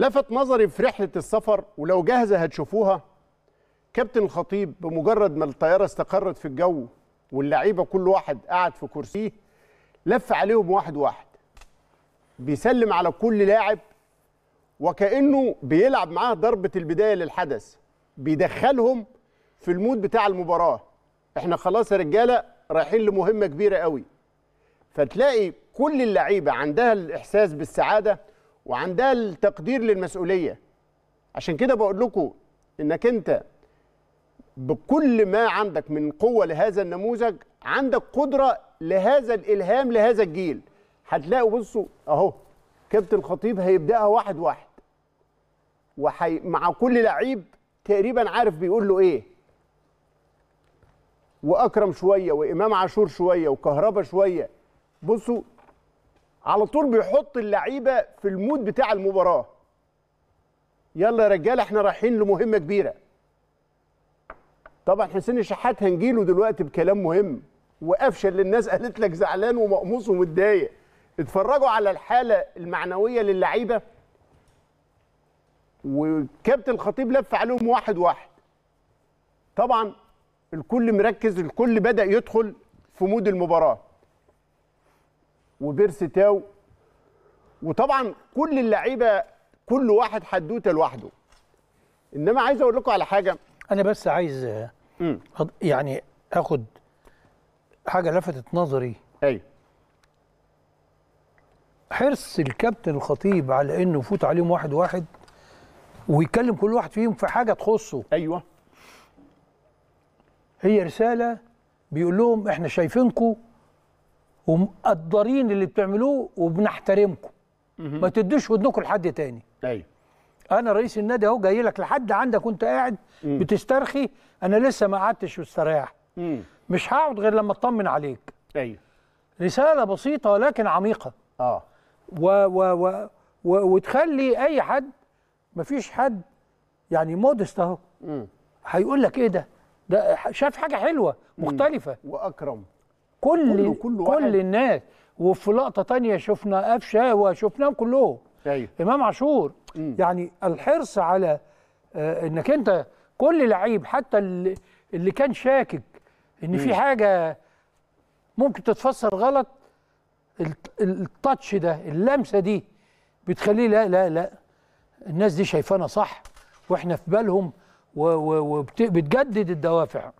لفت نظري في رحله السفر ولو جاهزه هتشوفوها كابتن الخطيب بمجرد ما الطياره استقرت في الجو واللعيبه كل واحد قعد في كرسيه لف عليهم واحد واحد بيسلم على كل لاعب وكانه بيلعب معاه ضربه البدايه للحدث بيدخلهم في المود بتاع المباراه احنا خلاص يا رجاله رايحين لمهمه كبيره قوي فتلاقي كل اللعيبه عندها الاحساس بالسعاده وعندها التقدير للمسؤوليه عشان كده بقول لكم انك انت بكل ما عندك من قوه لهذا النموذج عندك قدره لهذا الالهام لهذا الجيل هتلاقوا بصوا اهو كابتن الخطيب هيبداها واحد واحد وحي مع كل لعيب تقريبا عارف بيقول له ايه واكرم شويه وامام عاشور شويه وكهربا شويه بصوا على طول بيحط اللعيبه في المود بتاع المباراه يلا يا رجاله احنا رايحين لمهمه كبيره طبعا حسين الشحات هنجيله دلوقتي بكلام مهم وقفشه اللي الناس قالت لك زعلان ومقموص ومتضايق اتفرجوا على الحاله المعنويه للعيبه وكابتن الخطيب لف عليهم واحد واحد طبعا الكل مركز الكل بدا يدخل في مود المباراه وبيرسي تاو وطبعا كل اللعيبه كل واحد حدوته لوحده انما عايز اقول لكم على حاجه انا بس عايز يعني اخد حاجه لفتت نظري ايوه حرص الكابتن الخطيب على انه يفوت عليهم واحد واحد ويتكلم كل واحد فيهم في حاجه تخصه ايوه هي رساله بيقول لهم احنا شايفينكم ومقدرين اللي بتعملوه وبنحترمكم ما تدوش ودنكم لحد تاني ايوه انا رئيس النادي اهو جاي لك لحد عندك وانت قاعد مم. بتسترخي انا لسه ما قعدتش واستريح مش هقعد غير لما اطمن عليك ايوه رساله بسيطه ولكن عميقه اه و و و و وتخلي اي حد مفيش حد يعني مودست اهو هيقول لك ايه ده ده شاف حاجه حلوه مختلفه مم. واكرم كل كله كل, كل الناس وفي لقطه تانية شفنا قفشه وشفناهم كلهم أيوه. امام عاشور يعني الحرص على آه انك انت كل لعيب حتى اللي, اللي كان شاكك ان مم. في حاجه ممكن تتفسر غلط التاتش ده اللمسه دي بتخليه لا لا لا الناس دي شايفانا صح واحنا في بالهم وبتجدد الدوافع